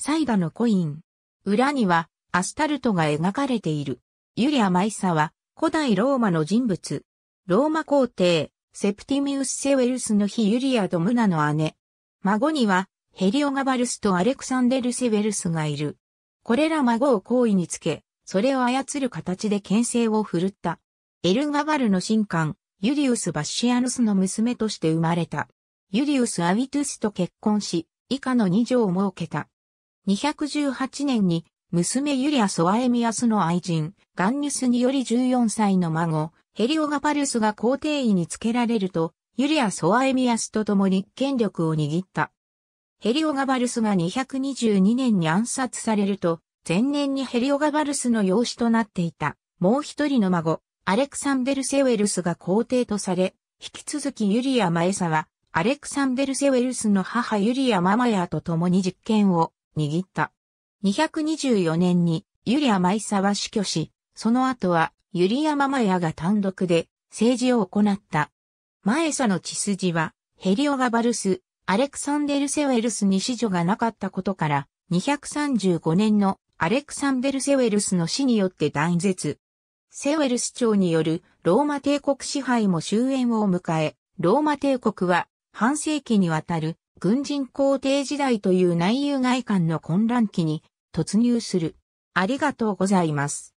サイダのコイン。裏には、アスタルトが描かれている。ユリア・マイサは、古代ローマの人物。ローマ皇帝、セプティミウス・セウェルスの日ユリアとムナの姉。孫には、ヘリオガバルスとアレクサンデル・セウェルスがいる。これら孫を行為につけ、それを操る形で牽制を振るった。エルガバルの神官、ユリウス・バッシアヌスの娘として生まれた。ユリウス・アウィトゥスと結婚し、以下の二条を設けた。218年に、娘ユリア・ソアエミアスの愛人、ガンニュスにより14歳の孫、ヘリオガパルスが皇帝位につけられると、ユリア・ソアエミアスと共に権力を握った。ヘリオガバルスが222年に暗殺されると、前年にヘリオガバルスの養子となっていた、もう一人の孫、アレクサンデル・セウェルスが皇帝とされ、引き続きユリア・マエサは、アレクサンデル・セウェルスの母ユリア・ママヤと共に実権を握った。224年にユリア・マイサは死去し、その後はユリア・ママヤが単独で政治を行った。マエサの血筋はヘリオガバルス、アレクサンデル・セウェルスに子女がなかったことから、235年のアレクサンデル・セウェルスの死によって断絶。セウェルス朝によるローマ帝国支配も終焉を迎え、ローマ帝国は半世紀にわたる軍人皇帝時代という内憂外患の混乱期に突入する。ありがとうございます。